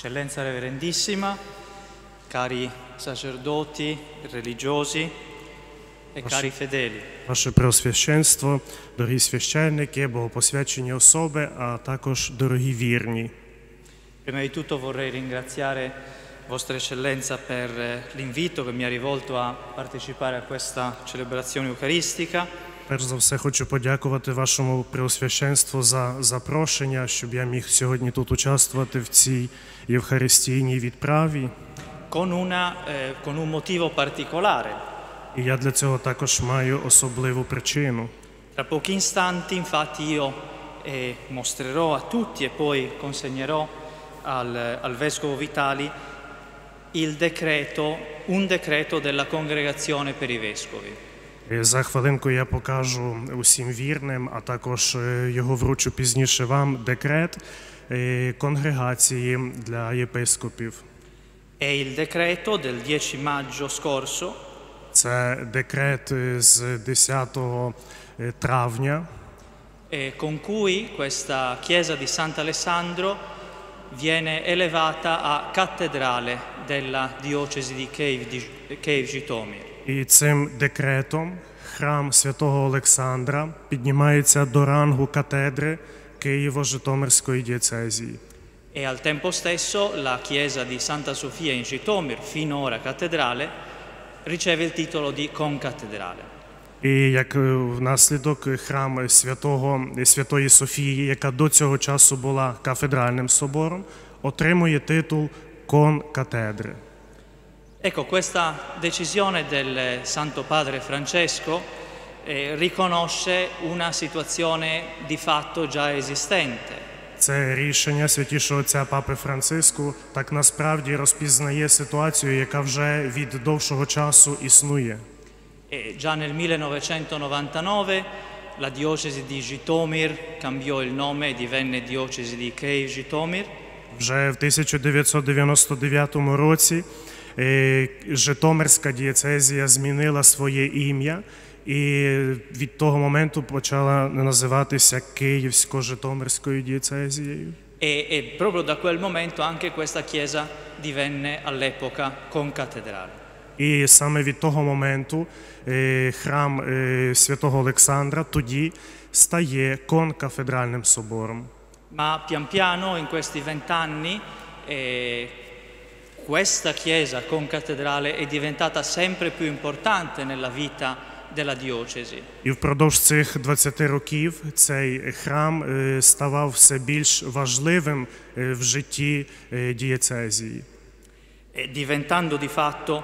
Eccellenza Reverendissima, cari sacerdoti, religiosi e Ваше, cari fedeli. Ваше Преосвященство, дорогі священники, богопосвячені особи, а також дорогі вірні. Prima di tutto vorrei ringraziare Vostra Eccellenza per l'invito che mi ha rivolto a partecipare a questa celebrazione eucaristica. Перш за все, хочу подякувати вашому преосвященству за запрошення, щоб я міг сьогодні тут участвувати в цій євхаристійній відправі. Con una, eh, con un motivo particolare. І я для цього також маю особливу причину. Tra pochi istanti, infatti, io eh, mostrerò a tutti e poi consegnerò al, al vescovo Vitali il decreto, un decreto della congregazione per i vescovi. За хвилинку я покажу усім вірним, а також його вручу пізніше вам декрет конгрегації для єпископів. È il decreto del 10 maggio scorso. Це декрет з 10 травня. E con cui questa chiesa di Sant'Alessandro viene elevata a cattedrale della diocesi di Cave di Cave Jitomir. І цим декретом храм святого Олександра піднімається до рангу катедри Києво-Житомирської дієцезії. E al tempo stesso la chiesa di Santa Sofia in Житомир, finora cattedrale, riceve il titolo di concattedrale. І як е, внаслідок храм святого Святої Софії, яка до цього часу була кафедральним собором, отримує титул конкатедри. Ecco, questa decisione del Santo Padre Francesco eh, riconosce una situazione di fatto già esistente. Це рішення святішого отця Папи Франциску так насправді розпізнає ситуацію, яка вже від довшого часу існує. E già nel 1999 la diocesi di Jitomir cambiò il nome e divenne diocesi di Kiev Jitomir. Вже в 1999 році Е, Житомирська дієцезія змінила своє ім'я. І від того моменту почала називатися Київсько-Житомирською дієцезією. E, e proprio da quel momento anche questa chiesa divenne all'epoca concattedrale. І саме від того моменту е, храм е, Святого Олександра тоді стає конкафедральним собором. Ma pian piano in questi vent'anni eh, questa chiesa concattedrale è diventata sempre più importante nella vita della diocesi. І впродовж цих 20 років цей храм ставав все більш важливим в житті дієцезії. E diventando di fatto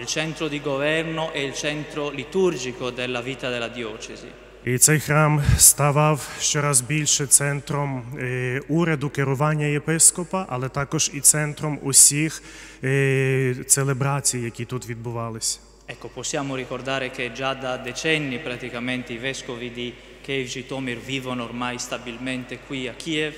il centro di governo e il centro liturgico della vita della diocesi. І цей храм ставав щораз більше центром е, уряду керування єпископа, але також і центром усіх е, целебрацій, які тут відбувалися. Ecco, possiamo ricordare che già da decenni praticamente i vescovi di Kiev Житомир vivono ormai stabilmente qui a Kiev.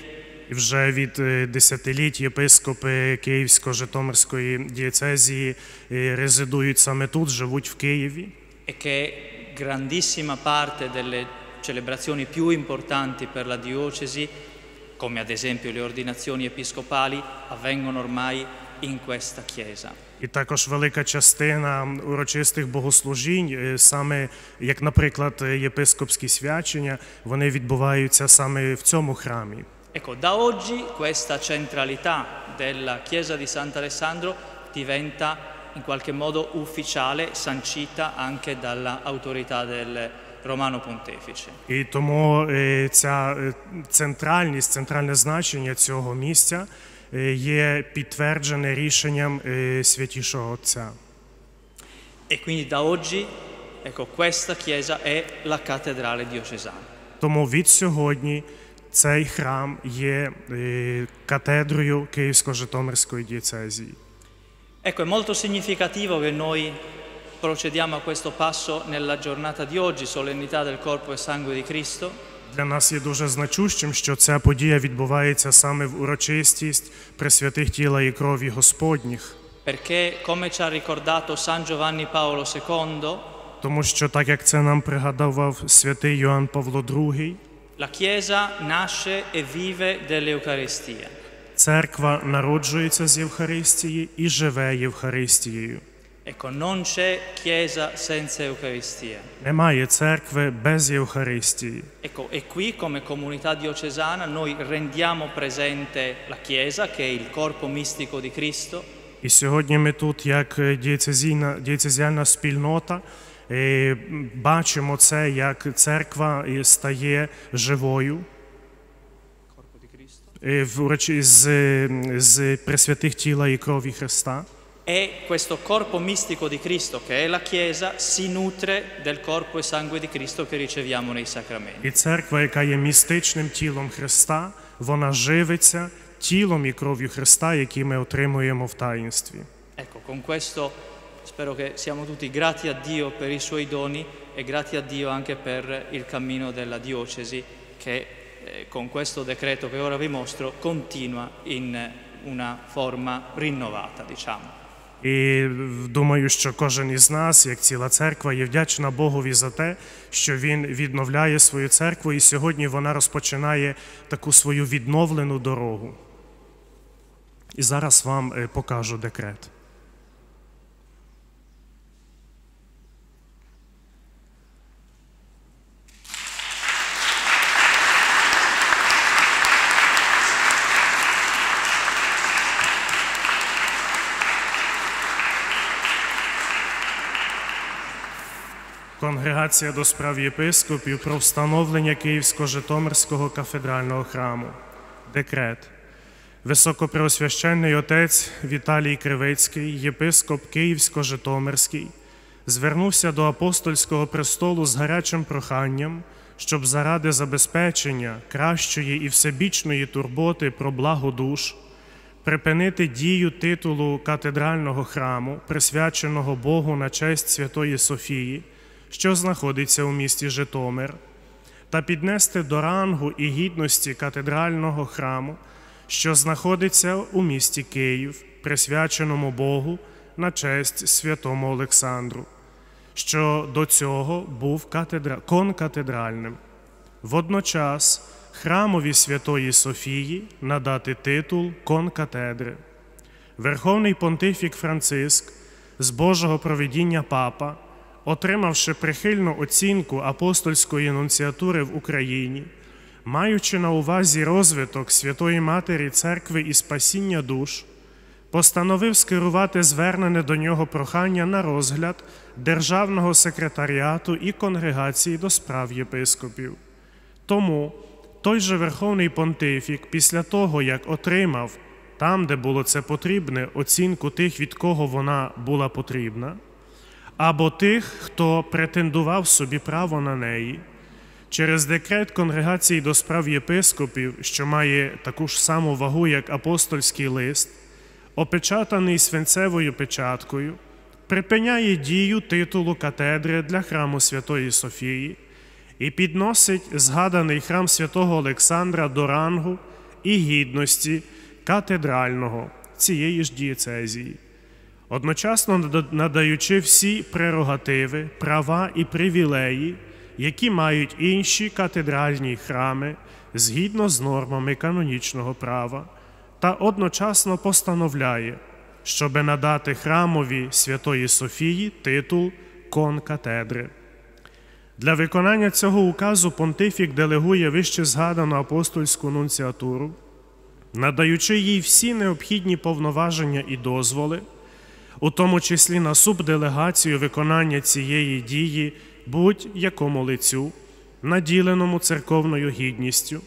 Вже від е, десятиліть єпископи Київсько-Житомирської дієцезії резидують саме тут, живуть в Києві. E che grandissima parte delle celebrazioni più importanti per la diocesi, come ad esempio le ordinazioni episcopali, avvengono ormai in questa chiesa. І також велика частина урочистих богослужінь, саме як, наприклад, єпископські свячення, вони відбуваються саме в цьому храмі. Ecco, da oggi questa centralità della chiesa di Sant'Alessandro diventa in qualche modo ufficiale sancita anche dall'autorità del Роману Понтифічі. І тому ця центральність, центральне значення цього місця є підтверджене рішенням Святішого Отця. E quindi da oggi ecco, questa chiesa è la cattedrale diocesana. Тому від сьогодні цей храм є катедрою Київсько-Житомирської дієцезії. Ecco, è molto significativo che noi procediamo a questo passo nella giornata di oggi, solennità del corpo e sangue di Cristo. Для нас є дуже значущим, що ця подія відбувається саме в урочистість пресвятих тіла і крові Господніх. Perché, come ci ha ricordato San Giovanni Paolo II, тому що так як це нам пригадував святий Йоанн Павло II, la Chiesa nasce e vive dell'Eucaristia церква народжується з Євхаристії і живе Євхаристією. Ecco, non c'è chiesa senza Eucaristia. Немає церкви без Євхаристії. Ecco, e qui come comunità diocesana noi rendiamo presente la Chiesa che è il corpo mistico di Cristo. І сьогодні ми тут як е, дієцезійна дієцезіальна спільнота е, бачимо це як церква е, стає живою. z, z presvятих тіла і крові Христа. E questo corpo mistico di Cristo, che è la Chiesa, si nutre del corpo e sangue di Cristo che riceviamo nei sacramenti. І церква, яка є містичним тілом Христа, вона живиться тілом і кров'ю Христа, які ми отримуємо в таїнстві. Ecco, con questo spero che siamo tutti grati a Dio per i suoi doni e grati a Dio anche per il cammino della diocesi che Eh, con questo decreto che ora vi mostro continua in eh, una forma rinnovata, diciamo. І думаю, що кожен із нас, як ціла церква, є вдячна Богові за те, що він відновляє свою церкву, і сьогодні вона розпочинає таку свою відновлену дорогу. І зараз вам е, покажу декрет. конгрегація до справ єпископів про встановлення Київсько-Житомирського кафедрального храму. Декрет. Високопреосвященний отець Віталій Кривицький, єпископ Київсько-Житомирський, звернувся до апостольського престолу з гарячим проханням, щоб заради забезпечення кращої і всебічної турботи про благо душ припинити дію титулу катедрального храму, присвяченого Богу на честь Святої Софії що знаходиться у місті Житомир, та піднести до рангу і гідності катедрального храму, що знаходиться у місті Київ, присвяченому Богу на честь святому Олександру, що до цього був катедра... конкатедральним. Водночас храмові Святої Софії надати титул конкатедри. Верховний Понтифік Франциск з Божого проведіння Папа отримавши прихильну оцінку апостольської нунціатури в Україні, маючи на увазі розвиток Святої Матері Церкви і спасіння душ, постановив скерувати звернене до нього прохання на розгляд Державного секретаріату і конгрегації до справ єпископів. Тому той же Верховний Понтифік, після того, як отримав там, де було це потрібне, оцінку тих, від кого вона була потрібна або тих, хто претендував собі право на неї. Через декрет конгрегації до справ єпископів, що має таку ж саму вагу, як апостольський лист, опечатаний свинцевою печаткою, припиняє дію титулу катедри для храму Святої Софії і підносить згаданий храм святого Олександра до рангу і гідності катедрального цієї ж дієцезії одночасно надаючи всі прерогативи, права і привілеї, які мають інші катедральні храми згідно з нормами канонічного права, та одночасно постановляє, щоби надати храмові Святої Софії титул конкатедри. Для виконання цього указу Понтифік делегує вище згадану апостольську нунціатуру, надаючи їй всі необхідні повноваження і дозволи у тому числі на субделегацію виконання цієї дії будь-якому лицю, наділеному церковною гідністю,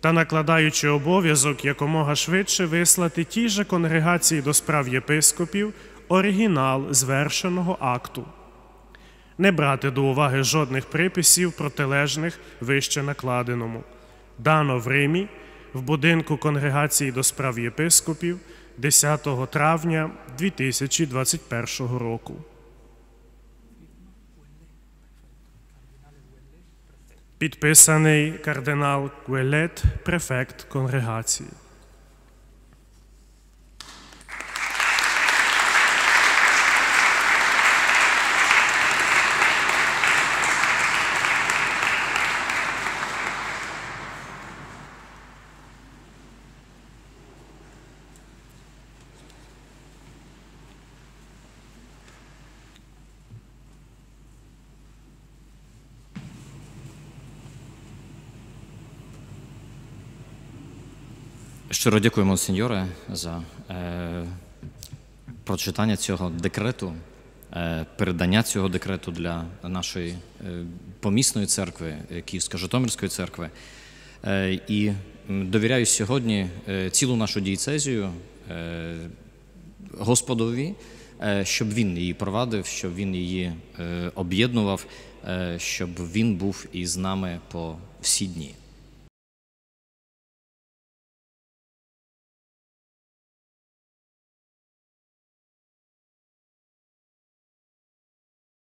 та накладаючи обов'язок якомога швидше вислати тій же конгрегації до справ єпископів оригінал звершеного акту, не брати до уваги жодних приписів протилежних вище накладеному, дано в Римі. В будинку конгрегації до справ єпископів 10 травня 2021 року. Підписаний кардинал Куелет, префект конгрегації. Щиро дякуємо, сеньоре, за е, прочитання цього декрету, е, передання цього декрету для нашої е, помісної церкви, е, Київсько-Житомирської церкви. Е, І довіряю сьогодні е, цілу нашу дієцезію е, Господові, е, щоб він її провадив, щоб він її е, об'єднував, е, щоб він був із нами по всі дні.